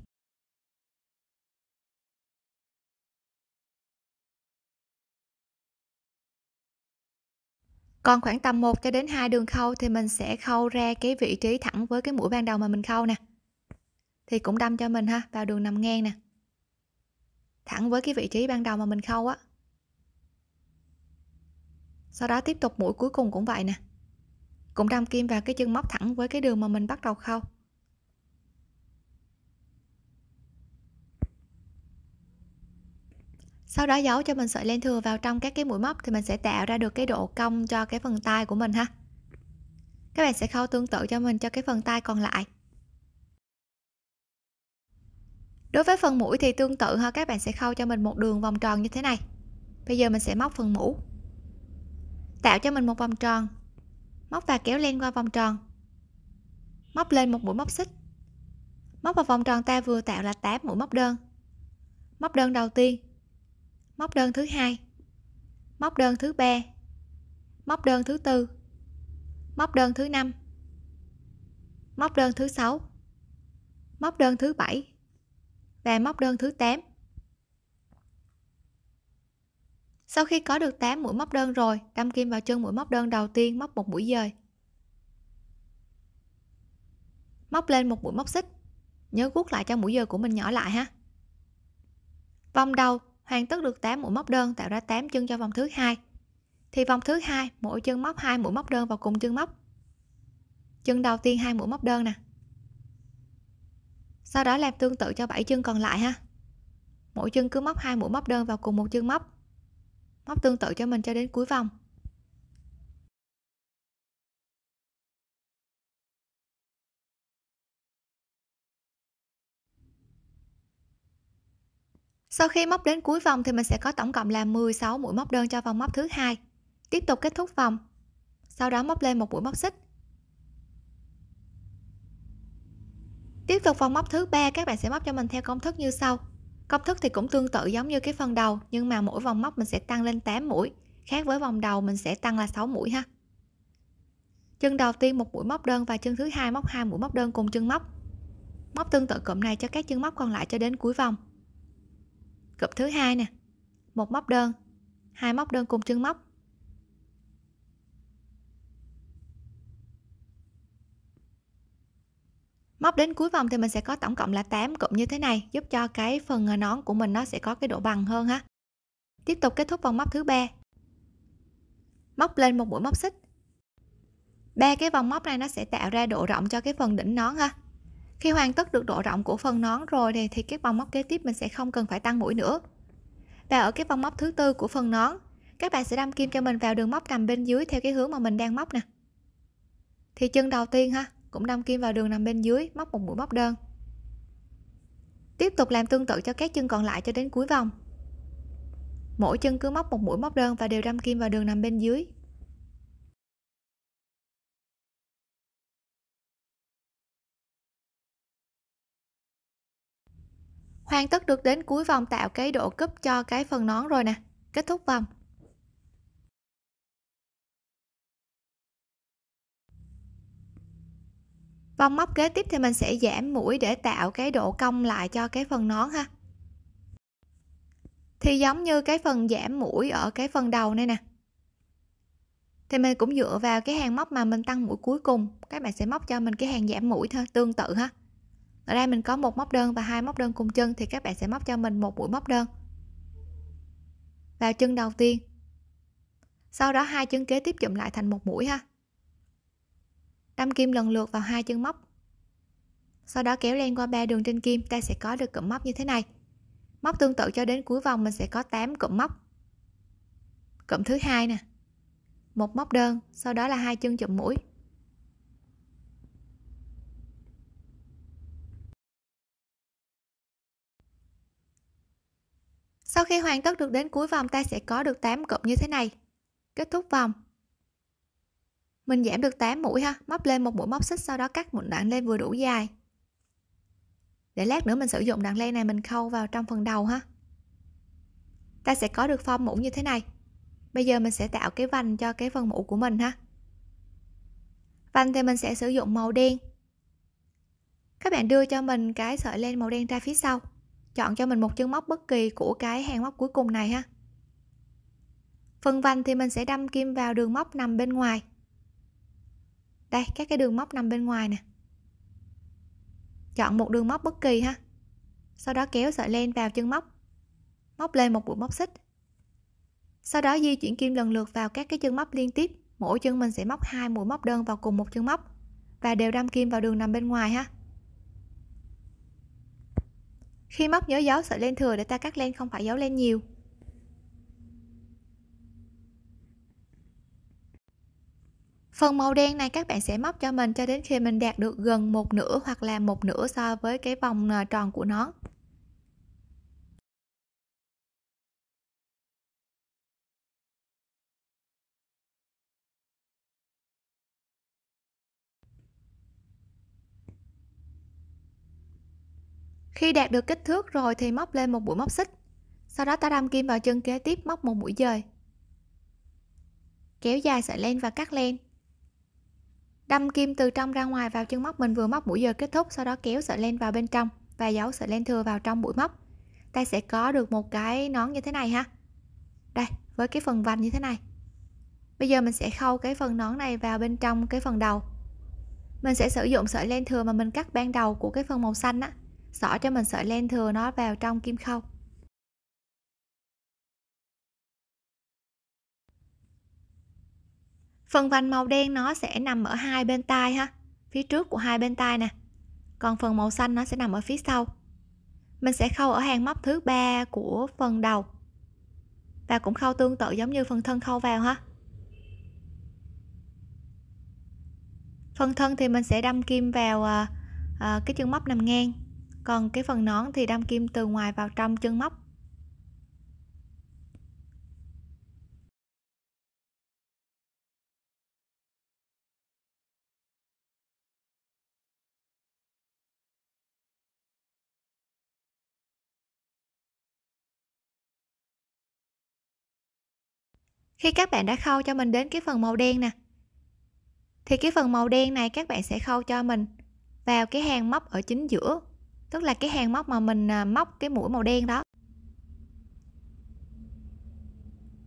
còn khoảng tầm 1 cho đến 2 đường khâu thì mình sẽ khâu ra cái vị trí thẳng với cái mũi ban đầu mà mình khâu nè thì cũng đâm cho mình ha vào đường nằm ngang nè thẳng với cái vị trí ban đầu mà mình khâu á sau đó tiếp tục mũi cuối cùng cũng vậy nè cũng đâm kim vào cái chân móc thẳng với cái đường mà mình bắt đầu khâu sau đó giấu cho mình sợi len thừa vào trong các cái mũi móc thì mình sẽ tạo ra được cái độ cong cho cái phần tay của mình ha các bạn sẽ khâu tương tự cho mình cho cái phần tay còn lại đối với phần mũi thì tương tự ha các bạn sẽ khâu cho mình một đường vòng tròn như thế này bây giờ mình sẽ móc phần mũ tạo cho mình một vòng tròn móc và kéo len qua vòng tròn móc lên một mũi móc xích móc vào vòng tròn ta vừa tạo là 8 mũi móc đơn móc đơn đầu tiên móc đơn thứ hai móc đơn thứ ba móc đơn thứ tư móc đơn thứ năm móc đơn thứ sáu móc đơn thứ bảy và móc đơn thứ 8 sau khi có được 8 mũi móc đơn rồi đâm kim vào chân mũi móc đơn đầu tiên móc một mũi dời móc lên một mũi móc xích nhớ guốc lại cho mũi dời của mình nhỏ lại ha vòng đầu hoàn tất được 8 mũi móc đơn tạo ra 8 chân cho vòng thứ hai thì vòng thứ hai mỗi chân móc hai mũi móc đơn vào cùng chân móc chân đầu tiên hai mũi móc đơn nè sau đó làm tương tự cho 7 chân còn lại ha mỗi chân cứ móc hai mũi móc đơn vào cùng một chân móc móc tương tự cho mình cho đến cuối vòng Sau khi móc đến cuối vòng thì mình sẽ có tổng cộng là 16 mũi móc đơn cho vòng móc thứ hai. Tiếp tục kết thúc vòng. Sau đó móc lên một mũi móc xích. Tiếp tục vào móc thứ ba các bạn sẽ móc cho mình theo công thức như sau. Công thức thì cũng tương tự giống như cái phần đầu nhưng mà mỗi vòng móc mình sẽ tăng lên 8 mũi, khác với vòng đầu mình sẽ tăng là 6 mũi ha. Chân đầu tiên một mũi móc đơn và chân thứ hai móc hai mũi móc đơn cùng chân móc. Móc tương tự cụm này cho các chân móc còn lại cho đến cuối vòng. Cụm thứ hai nè, một móc đơn, hai móc đơn cùng chân móc. móc đến cuối vòng thì mình sẽ có tổng cộng là 8 cụm như thế này giúp cho cái phần à, nón của mình nó sẽ có cái độ bằng hơn ha tiếp tục kết thúc vòng móc thứ ba móc lên một mũi móc xích ba cái vòng móc này nó sẽ tạo ra độ rộng cho cái phần đỉnh nón ha khi hoàn tất được độ rộng của phần nón rồi thì, thì các vòng móc kế tiếp mình sẽ không cần phải tăng mũi nữa và ở cái vòng móc thứ tư của phần nón các bạn sẽ đâm kim cho mình vào đường móc nằm bên dưới theo cái hướng mà mình đang móc nè thì chân đầu tiên ha cũng đâm kim vào đường nằm bên dưới móc một mũi móc đơn tiếp tục làm tương tự cho các chân còn lại cho đến cuối vòng mỗi chân cứ móc một mũi móc đơn và đều đâm kim vào đường nằm bên dưới hoàn tất được đến cuối vòng tạo cái độ cúp cho cái phần nón rồi nè kết thúc vòng vòng móc kế tiếp thì mình sẽ giảm mũi để tạo cái độ cong lại cho cái phần nón ha thì giống như cái phần giảm mũi ở cái phần đầu này nè thì mình cũng dựa vào cái hàng móc mà mình tăng mũi cuối cùng các bạn sẽ móc cho mình cái hàng giảm mũi thôi tương tự ha ở đây mình có một móc đơn và hai móc đơn cùng chân thì các bạn sẽ móc cho mình một mũi móc đơn vào chân đầu tiên sau đó hai chân kế tiếp chụm lại thành một mũi ha đâm kim lần lượt vào hai chân móc sau đó kéo len qua ba đường trên kim ta sẽ có được cụm móc như thế này móc tương tự cho đến cuối vòng mình sẽ có 8 cụm móc cụm thứ hai nè một móc đơn sau đó là hai chân chụm mũi sau khi hoàn tất được đến cuối vòng ta sẽ có được 8 cụm như thế này kết thúc vòng mình giảm được 8 mũi ha, móc lên một mũi móc xích sau đó cắt một đoạn len vừa đủ dài. Để lát nữa mình sử dụng đoạn len này mình khâu vào trong phần đầu ha. Ta sẽ có được form mũ như thế này. Bây giờ mình sẽ tạo cái vành cho cái phần mũ của mình ha. Vành thì mình sẽ sử dụng màu đen. Các bạn đưa cho mình cái sợi len màu đen ra phía sau. Chọn cho mình một chân móc bất kỳ của cái hàng móc cuối cùng này ha. Phần vành thì mình sẽ đâm kim vào đường móc nằm bên ngoài đây các cái đường móc nằm bên ngoài nè chọn một đường móc bất kỳ ha sau đó kéo sợi len vào chân móc móc lên một mũi móc xích sau đó di chuyển kim lần lượt vào các cái chân móc liên tiếp mỗi chân mình sẽ móc hai mũi móc đơn vào cùng một chân móc và đều đâm kim vào đường nằm bên ngoài ha khi móc nhớ giấu sợi len thừa để ta cắt len không phải giấu len nhiều Phần màu đen này các bạn sẽ móc cho mình cho đến khi mình đạt được gần một nửa hoặc là một nửa so với cái vòng ờ, tròn của nó. Khi đạt được kích thước rồi thì móc lên một mũi móc xích. Sau đó ta đâm kim vào chân kế tiếp móc một mũi dời. Kéo dài sợi len và cắt len đâm kim từ trong ra ngoài vào chân móc mình vừa móc mũi giờ kết thúc sau đó kéo sợi len vào bên trong và giấu sợi len thừa vào trong mũi móc ta sẽ có được một cái nón như thế này ha đây với cái phần vành như thế này bây giờ mình sẽ khâu cái phần nón này vào bên trong cái phần đầu mình sẽ sử dụng sợi len thừa mà mình cắt ban đầu của cái phần màu xanh á xỏ cho mình sợi len thừa nó vào trong kim khâu phần vành màu đen nó sẽ nằm ở hai bên tai ha phía trước của hai bên tai nè còn phần màu xanh nó sẽ nằm ở phía sau mình sẽ khâu ở hàng móc thứ ba của phần đầu và cũng khâu tương tự giống như phần thân khâu vào ha phần thân thì mình sẽ đâm kim vào à, à cái chân móc nằm ngang còn cái phần nón thì đâm kim từ ngoài vào trong chân móc khi các bạn đã khâu cho mình đến cái phần màu đen nè thì cái phần màu đen này các bạn sẽ khâu cho mình vào cái hàng móc ở chính giữa tức là cái hàng móc mà mình à, móc cái mũi màu đen đó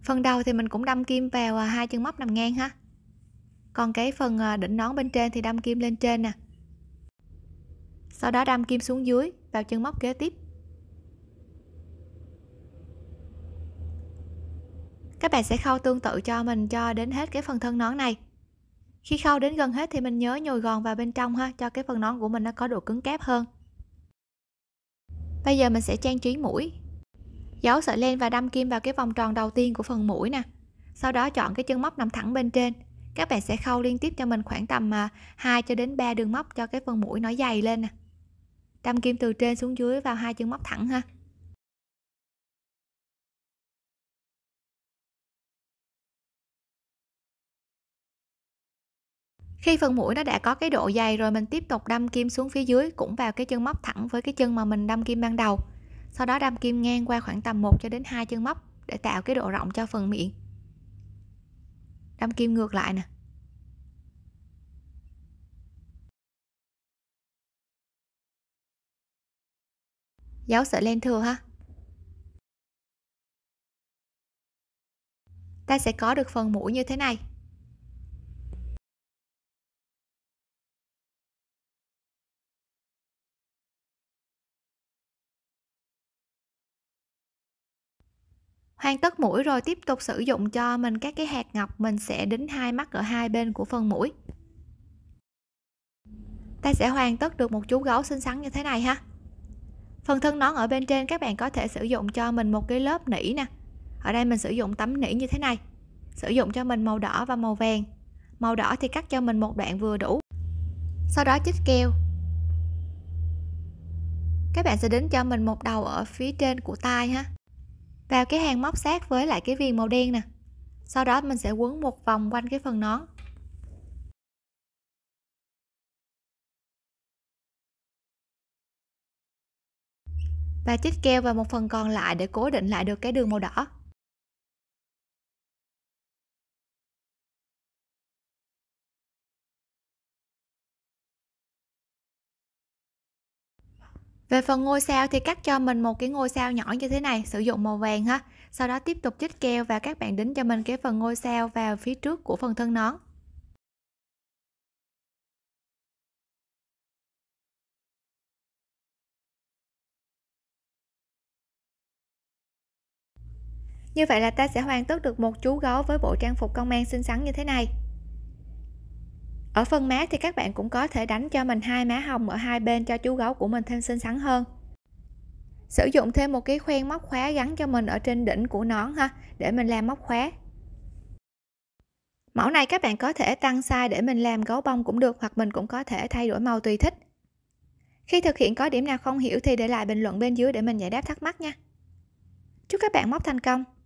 phần đầu thì mình cũng đâm kim vào à, hai chân móc nằm ngang ha còn cái phần à, đỉnh nón bên trên thì đâm kim lên trên nè sau đó đâm kim xuống dưới vào chân móc kế tiếp các bạn sẽ khâu tương tự cho mình cho đến hết cái phần thân nón này khi khâu đến gần hết thì mình nhớ nhồi gòn vào bên trong ha cho cái phần nón của mình nó có độ cứng kép hơn bây giờ mình sẽ trang trí mũi giấu sợi len và đâm kim vào cái vòng tròn đầu tiên của phần mũi nè sau đó chọn cái chân móc nằm thẳng bên trên các bạn sẽ khâu liên tiếp cho mình khoảng tầm 2 à, cho đến 3 đường móc cho cái phần mũi nó dày lên nè đâm kim từ trên xuống dưới vào hai chân móc thẳng ha khi phần mũi nó đã có cái độ dày rồi mình tiếp tục đâm kim xuống phía dưới cũng vào cái chân móc thẳng với cái chân mà mình đâm kim ban đầu sau đó đâm kim ngang qua khoảng tầm 1 cho đến 2 chân móc để tạo cái độ rộng cho phần miệng đâm kim ngược lại nè giấu sợi len thừa ha ta sẽ có được phần mũi như thế này hoàn tất mũi rồi tiếp tục sử dụng cho mình các cái hạt ngọc mình sẽ đính hai mắt ở hai bên của phần mũi ta sẽ hoàn tất được một chú gấu xinh xắn như thế này ha phần thân nón ở bên trên các bạn có thể sử dụng cho mình một cái lớp nỉ nè ở đây mình sử dụng tấm nỉ như thế này sử dụng cho mình màu đỏ và màu vàng màu đỏ thì cắt cho mình một đoạn vừa đủ sau đó chích keo các bạn sẽ đính cho mình một đầu ở phía trên của tai ha vào cái hàng móc sát với lại cái viền màu đen nè sau đó mình sẽ quấn một vòng quanh cái phần nón và chích keo vào một phần còn lại để cố định lại được cái đường màu đỏ về phần ngôi sao thì cắt cho mình một cái ngôi sao nhỏ như thế này sử dụng màu vàng ha sau đó tiếp tục chích keo và các bạn đính cho mình cái phần ngôi sao vào phía trước của phần thân nón Như vậy là ta sẽ hoàn tất được một chú gấu với bộ trang phục công an xinh xắn như thế này ở phần má thì các bạn cũng có thể đánh cho mình hai má hồng ở hai bên cho chú gấu của mình thêm xinh xắn hơn sử dụng thêm một cái khoen móc khóa gắn cho mình ở trên đỉnh của nón ha để mình làm móc khóa mẫu này các bạn có thể tăng size để mình làm gấu bông cũng được hoặc mình cũng có thể thay đổi màu tùy thích khi thực hiện có điểm nào không hiểu thì để lại bình luận bên dưới để mình giải đáp thắc mắc nha chúc các bạn móc thành công